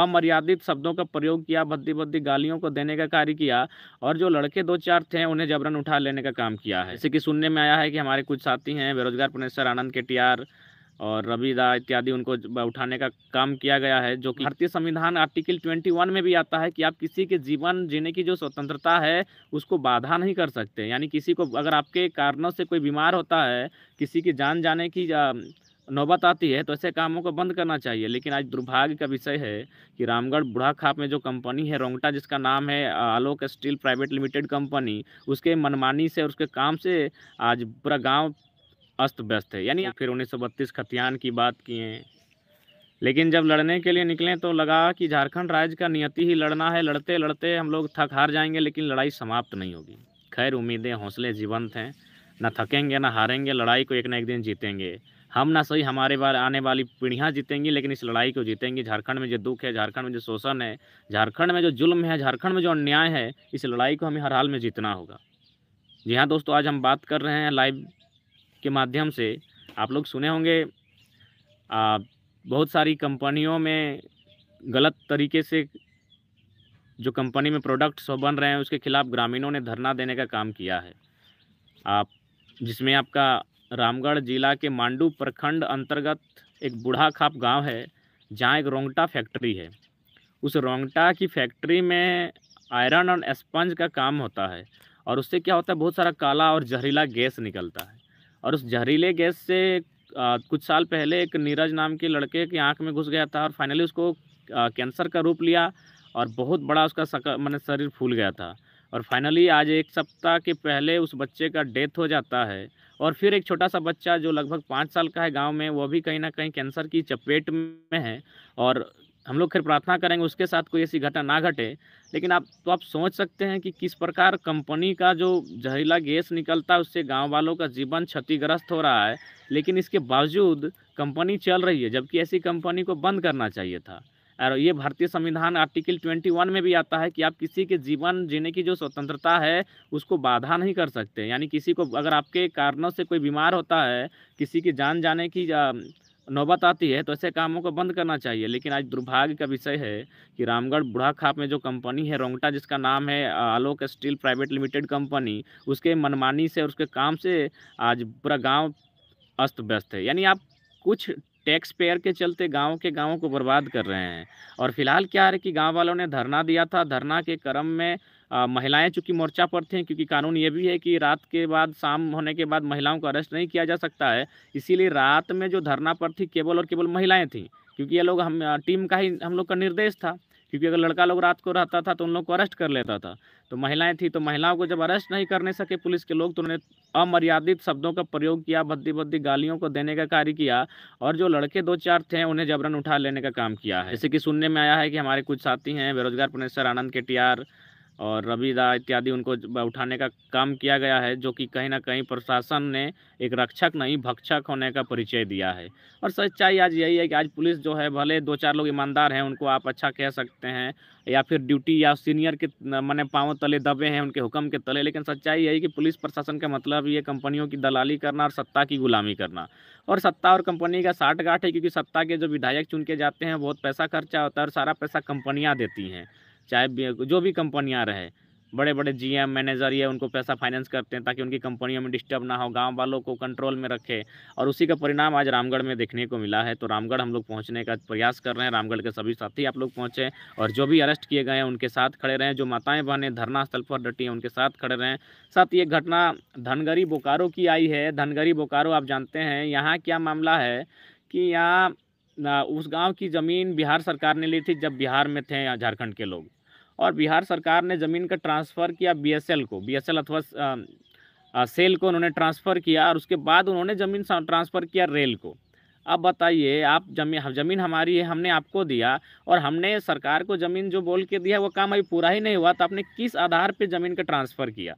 अमर्यादित शब्दों का प्रयोग किया भद्दी भद्दी गालियों को देने का कार्य किया और जो लड़के दो चार थे उन्हें जबरन उठा लेने का काम किया है जैसे कि सुनने में आया है कि हमारे कुछ साथी हैं बेरोजगार प्रोफेसर आनंद के और रविदा इत्यादि उनको उठाने का काम किया गया है जो कि भारतीय संविधान आर्टिकल 21 में भी आता है कि आप किसी के जीवन जीने की जो स्वतंत्रता है उसको बाधा नहीं कर सकते यानी किसी को अगर आपके कारणों से कोई बीमार होता है किसी की जान जाने की नौबत आती है तो ऐसे कामों को बंद करना चाहिए लेकिन आज दुर्भाग्य का विषय है कि रामगढ़ बूढ़ा खाप में जो कंपनी है रोंगटा जिसका नाम है Alok steel private limited company उसके मनमानी से उसके काम से आज पूरा गांव अस्त व्यस्त है यानी फिर उन्नीस खतियान की बात किए लेकिन जब लड़ने के लिए निकलें तो लगा कि झारखंड राज्य का नियति ही लड़ना है लड़ते लड़ते हम लोग थक हार जाएंगे लेकिन लड़ाई समाप्त नहीं होगी खैर उम्मीदें हौसले जीवंत हैं ना थकेंगे ना हारेंगे लड़ाई को एक ना एक दिन जीतेंगे हम ना सही हमारे बार आने वाली पीढ़ियाँ जीतेंगी लेकिन इस लड़ाई को जीतेंगी झारखंड में जो दुख है झारखंड में जो शोषण है झारखंड में जो जुल्म है झारखंड में जो अन्याय है इस लड़ाई को हमें हर हाल में जीतना होगा जी हाँ दोस्तों आज हम बात कर रहे हैं लाइव के माध्यम से आप लोग सुने होंगे आ, बहुत सारी कंपनियों में गलत तरीके से जो कंपनी में प्रोडक्ट्स बन रहे हैं उसके खिलाफ़ ग्रामीणों ने धरना देने का काम किया है आप जिसमें आपका रामगढ़ जिला के मांडू प्रखंड अंतर्गत एक बूढ़ा खाप गाँव है जहाँ एक रोंगटा फैक्ट्री है उस रोंगटा की फैक्ट्री में आयरन और स्पंज का काम होता है और उससे क्या होता है बहुत सारा काला और जहरीला गैस निकलता है और उस जहरीले गैस से आ, कुछ साल पहले एक नीरज नाम के लड़के की आंख में घुस गया था और फाइनली उसको आ, कैंसर का रूप लिया और बहुत बड़ा उसका मैंने शरीर फूल गया था और फाइनली आज एक सप्ताह के पहले उस बच्चे का डेथ हो जाता है और फिर एक छोटा सा बच्चा जो लगभग पाँच साल का है गांव में वो भी कहीं ना कहीं कैंसर की चपेट में है और हम लोग फिर प्रार्थना करेंगे उसके साथ कोई ऐसी घटना ना घटे लेकिन आप तो आप सोच सकते हैं कि किस प्रकार कंपनी का जो जहरीला गैस निकलता है उससे गांव वालों का जीवन क्षतिग्रस्त हो रहा है लेकिन इसके बावजूद कंपनी चल रही है जबकि ऐसी कंपनी को बंद करना चाहिए था और ये भारतीय संविधान आर्टिकल 21 में भी आता है कि आप किसी के जीवन जीने की जो स्वतंत्रता है उसको बाधा नहीं कर सकते यानी किसी को अगर आपके कारणों से कोई बीमार होता है किसी की जान जाने की जा, नौबत आती है तो ऐसे कामों को बंद करना चाहिए लेकिन आज दुर्भाग्य का विषय है कि रामगढ़ बूढ़ा खाप में जो कंपनी है रोंगटा जिसका नाम है Alok steel private limited company उसके मनमानी से उसके काम से आज पूरा गांव अस्त व्यस्त है यानी आप कुछ टैक्स पेयर के चलते गांव के गांवों को बर्बाद कर रहे हैं और फिलहाल क्या है कि गांव वालों ने धरना दिया था धरना के क्रम में महिलाएं चूंकि मोर्चा पर थीं क्योंकि कानून ये भी है कि रात के बाद शाम होने के बाद महिलाओं को अरेस्ट नहीं किया जा सकता है इसीलिए रात में जो धरना पर थी केवल और केवल महिलाएं थीं क्योंकि ये लोग हम टीम का ही हम लोग का निर्देश था क्योंकि अगर लड़का लोग रात को रहता था तो उन लोग को अरेस्ट कर लेता था तो महिलाएं थी तो महिलाओं को जब अरेस्ट नहीं करने सके पुलिस के लोग तो उन्होंने अमर्यादित शब्दों का प्रयोग किया भद्दी भद्दी गालियों को देने का कार्य किया और जो लड़के दो चार थे उन्हें जबरन उठा लेने का काम किया है जैसे कि सुनने में आया है कि हमारे कुछ साथी हैं बेरोजगार प्रोफेसर आनंद के टी और रविदा इत्यादि उनको उठाने का काम किया गया है जो कि कहीं ना कहीं प्रशासन ने एक रक्षक नहीं भक्षक होने का परिचय दिया है और सच्चाई आज यही है कि आज पुलिस जो है भले दो चार लोग ईमानदार हैं उनको आप अच्छा कह सकते हैं या फिर ड्यूटी या सीनियर के मैंने पाँव तले दबे हैं उनके हुक्म के तले लेकिन सच्चाई यही कि पुलिस प्रशासन का मतलब ये कंपनियों की दलाली करना और सत्ता की गुलामी करना और सत्ता और कंपनी का साठ गाठ है क्योंकि सत्ता के जो विधायक चुन के जाते हैं बहुत पैसा खर्चा होता है और सारा पैसा कंपनियाँ देती हैं चाहे जो भी कंपनियाँ रहे बड़े बड़े जीएम मैनेजर ये उनको पैसा फाइनेंस करते हैं ताकि उनकी कंपनियों में डिस्टर्ब ना हो गांव वालों को कंट्रोल में रखे और उसी का परिणाम आज रामगढ़ में देखने को मिला है तो रामगढ़ हम लोग पहुंचने का प्रयास कर रहे हैं रामगढ़ के सभी साथी आप लोग पहुंचे और जो भी अरेस्ट किए गए हैं उनके साथ खड़े रहें जो माताएँ बहने धरना स्थल पर डटी हैं उनके साथ खड़े रहें साथ ये घटना धनगरी बोकारो की आई है धनगरी बोकारो आप जानते हैं यहाँ क्या मामला है कि यहाँ उस गांव की ज़मीन बिहार सरकार ने ली थी जब बिहार में थे झारखंड के लोग और बिहार सरकार ने ज़मीन का ट्रांसफ़र किया बीएसएल को बीएसएल अथवा सेल को उन्होंने ट्रांसफ़र किया और उसके बाद उन्होंने ज़मीन ट्रांसफ़र किया रेल को अब बताइए आप जमीन ज़मीन हमारी है हमने आपको दिया और हमने सरकार को ज़मीन जो बोल के दिया वो काम अभी पूरा ही नहीं हुआ तो आपने किस आधार पर ज़मीन का ट्रांसफ़र किया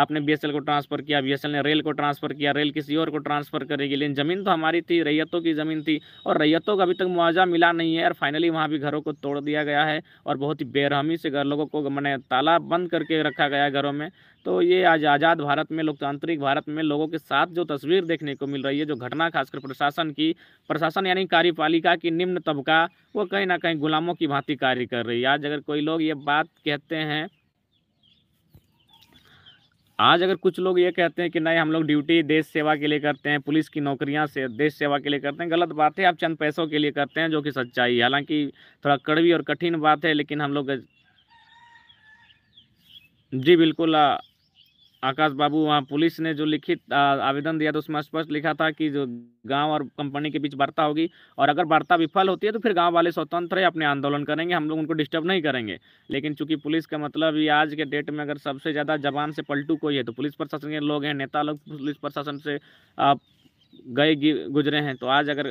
आपने बीएसएल को ट्रांसफ़र किया बीएसएल ने रेल को ट्रांसफ़र किया रेल किसी और को ट्रांसफ़र करेगी लेकिन ज़मीन तो हमारी थी रैयतों की ज़मीन थी और रैयतों का अभी तक मुआवजा मिला नहीं है और फाइनली वहाँ भी घरों को तोड़ दिया गया है और बहुत ही बेरहमी से घर लोगों को मैंने ताला बंद करके रखा गया है घरों में तो ये आज आज़ाद भारत में लोकतांत्रिक भारत में लोगों के साथ जो तस्वीर देखने को मिल रही है जो घटना खासकर प्रशासन की प्रशासन यानी कार्यपालिका की निम्न तबका वो कहीं ना कहीं गुलामों की भांति कार्य कर रही है आज अगर कोई लोग ये बात कहते हैं आज अगर कुछ लोग ये कहते हैं कि नहीं हम लोग ड्यूटी देश सेवा के लिए करते हैं पुलिस की नौकरियां से देश सेवा के लिए करते हैं गलत बात है आप चंद पैसों के लिए करते हैं जो कि सच्चाई है हालांकि थोड़ा कड़वी और कठिन बात है लेकिन हम लोग जी बिल्कुल आकाश बाबू वहाँ पुलिस ने जो लिखित आवेदन दिया था उसमें स्पष्ट लिखा था कि जो गांव और कंपनी के बीच वार्ता होगी और अगर वार्ता विफल होती है तो फिर गांव वाले स्वतंत्र है अपने आंदोलन करेंगे हम लोग उनको डिस्टर्ब नहीं करेंगे लेकिन चूंकि पुलिस का मतलब ये आज के डेट में अगर सबसे ज़्यादा जबान से पलटू कोई है तो पुलिस प्रशासन के लोग हैं नेता लोग पुलिस प्रशासन से गए गुजरे हैं तो आज अगर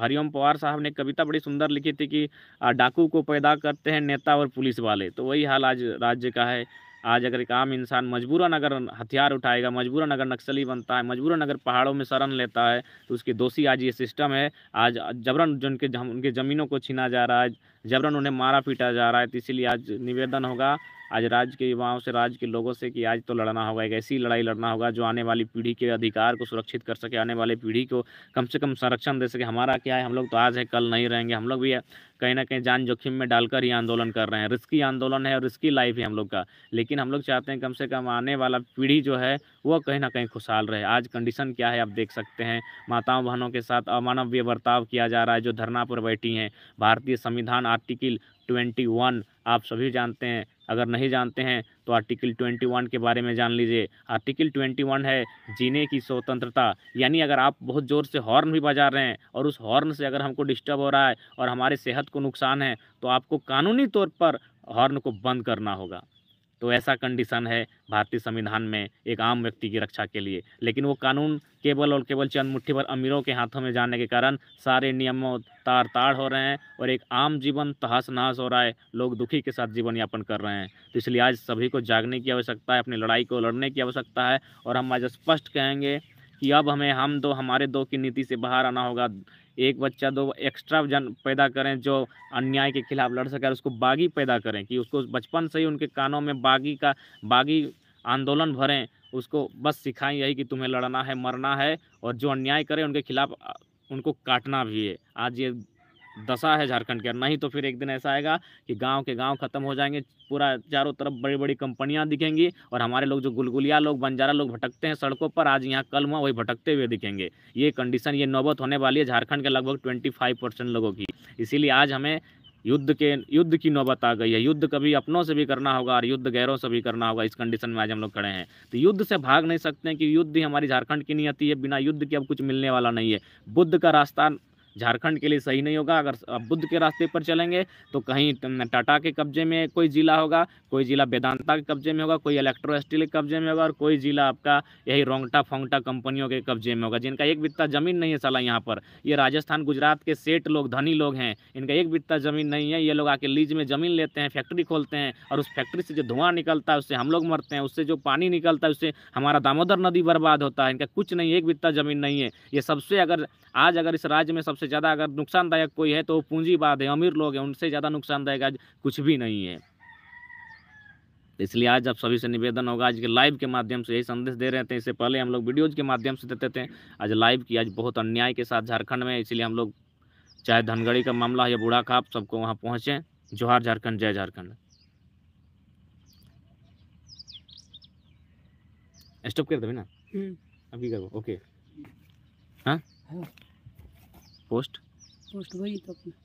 हरिओम पवार साहब ने कविता बड़ी सुंदर लिखी थी कि डाकू को पैदा करते हैं नेता और पुलिस वाले तो वही हाल आज राज्य का है आज अगर एक आम इंसान मजबूरन अगर हथियार उठाएगा मजबूरन अगर नक्सली बनता है मजबूरन अगर पहाड़ों में शरण लेता है तो उसके दोषी आज ये सिस्टम है आज जबरन जो उनके उनके ज़मीनों को छीना जा रहा है जबरन उन्हें मारा पीटा जा रहा है तो इसीलिए आज निवेदन होगा आज राज्य के युवाओं से राज्य के लोगों से कि आज तो लड़ना होगा एक ऐसी लड़ाई लड़ना होगा जो आने वाली पीढ़ी के अधिकार को सुरक्षित कर सके आने वाली पीढ़ी को कम से कम संरक्षण दे सके हमारा क्या है हम लोग तो आज है कल नहीं रहेंगे हम लोग भी कहीं ना कहीं जान जोखिम में डालकर ही आंदोलन कर रहे हैं रिस्की आंदोलन है और रिस्की लाइफ है हम लोग का लेकिन हम लोग चाहते हैं कम से कम आने वाला पीढ़ी जो है वह कहीं ना कहीं खुशहाल रहे आज कंडीशन क्या है आप देख सकते हैं माताओं बहनों के साथ अमानवीय बर्ताव किया जा रहा है जो धरना पर बैठी हैं भारतीय संविधान आर्टिकल ट्वेंटी वन आप सभी जानते हैं अगर नहीं जानते हैं तो आर्टिकल 21 के बारे में जान लीजिए आर्टिकल 21 है जीने की स्वतंत्रता यानी अगर आप बहुत ज़ोर से हॉर्न भी बजा रहे हैं और उस हॉर्न से अगर हमको डिस्टर्ब हो रहा है और हमारे सेहत को नुकसान है तो आपको कानूनी तौर पर हॉर्न को बंद करना होगा तो ऐसा कंडीशन है भारतीय संविधान में एक आम व्यक्ति की रक्षा के लिए लेकिन वो कानून केवल और केवल चंद मुट्ठी भर अमीरों के हाथों में जाने के कारण सारे नियमों तार ताड़ हो रहे हैं और एक आम जीवन तहस नहास हो रहा है लोग दुखी के साथ जीवन यापन कर रहे हैं तो इसलिए आज सभी को जागने की आवश्यकता है अपनी लड़ाई को लड़ने की आवश्यकता है और हम आज स्पष्ट कहेंगे कि अब हमें हम दो हमारे दो की नीति से बाहर आना होगा एक बच्चा दो एक्स्ट्रा जन पैदा करें जो अन्याय के खिलाफ लड़ सके और उसको बागी पैदा करें कि उसको बचपन से ही उनके कानों में बागी का बागी आंदोलन भरें उसको बस सिखाएं यही कि तुम्हें लड़ना है मरना है और जो अन्याय करें उनके खिलाफ उनको काटना भी है आज ये दशा है झारखंड के नहीं तो फिर एक दिन ऐसा आएगा कि गांव के गांव खत्म हो जाएंगे पूरा चारों तरफ बड़ी बड़ी कंपनियां दिखेंगी और हमारे लोग जो गुलगुलिया लोग बंजारा लोग भटकते हैं सड़कों पर आज यहाँ कल हुआ वही भटकते हुए दिखेंगे ये कंडीशन ये नौबत होने वाली है झारखंड के लगभग ट्वेंटी लोगों की इसीलिए आज हमें युद्ध के युद्ध की नौबत आ गई है युद्ध कभी अपनों से भी करना होगा और युद्ध गैरों से भी करना होगा इस कंडीशन में आज हम लोग खड़े हैं तो युद्ध से भाग नहीं सकते हैं कि युद्ध ही हमारी झारखंड की नियति है बिना युद्ध के अब कुछ मिलने वाला नहीं है बुद्ध का रास्ता झारखंड के लिए सही नहीं होगा अगर बुद्ध के रास्ते पर चलेंगे तो कहीं टाटा के कब्जे में कोई ज़िला होगा कोई ज़िला वेदांता के कब्जे में होगा कोई इलेक्ट्रो स्टील के कब्जे में होगा और कोई ज़िला आपका यही रोंगटा फोंगटा कंपनियों के कब्जे में होगा जिनका एक बित्ता ज़मीन नहीं है साला यहाँ पर ये राजस्थान गुजरात के सेठ लोग धनी लोग हैं इनका एक बित्ता ज़मीन नहीं है ये लोग आके लीज में ज़मीन लेते हैं फैक्ट्री खोलते हैं और उस फैक्ट्री से जो धुआं निकलता है उससे हम लोग मरते हैं उससे जो पानी निकलता है उससे हमारा दामोदर नदी बर्बाद होता है इनका कुछ नहीं एक बित्ता ज़मीन नहीं है ये सबसे अगर आज अगर इस राज्य में सबसे सबसे ज़्यादा अगर नुकसानदायक कोई है तो पूंजीवाद है अमीर लोग हैं उनसे ज़्यादा नुकसानदायक आज कुछ भी नहीं है इसलिए आज आप सभी से निवेदन होगा आज के लाइव के माध्यम से यही संदेश दे रहे थे इससे पहले हम लोग वीडियोज के माध्यम से देते थे आज लाइव की आज बहुत अन्याय के साथ झारखंड में इसलिए हम लोग चाहे धनगढ़ी का मामला या बूढ़ा खाप सबको वहाँ पहुँचे जोहार झारखंड जय झारखंड स्टॉप कर देवे ना हम्म। अभी करो ओके हाँ, हाँ? पोस्ट पोस्ट वही तो अपना